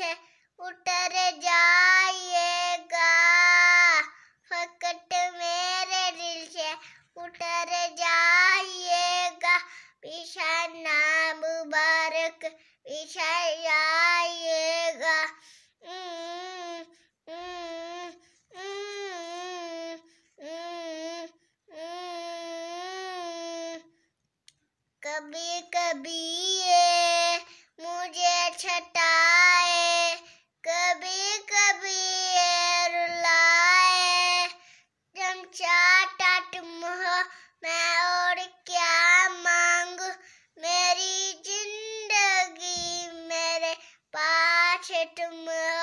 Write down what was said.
से उतर जाइएगा फकट मेरे दिल से उतर जाइएगा पीछा ना मुबारक पीछा जाइएगा कभी कभी चाट मोह मैं और क्या मांग मेरी जिंदगी मेरे पास तुम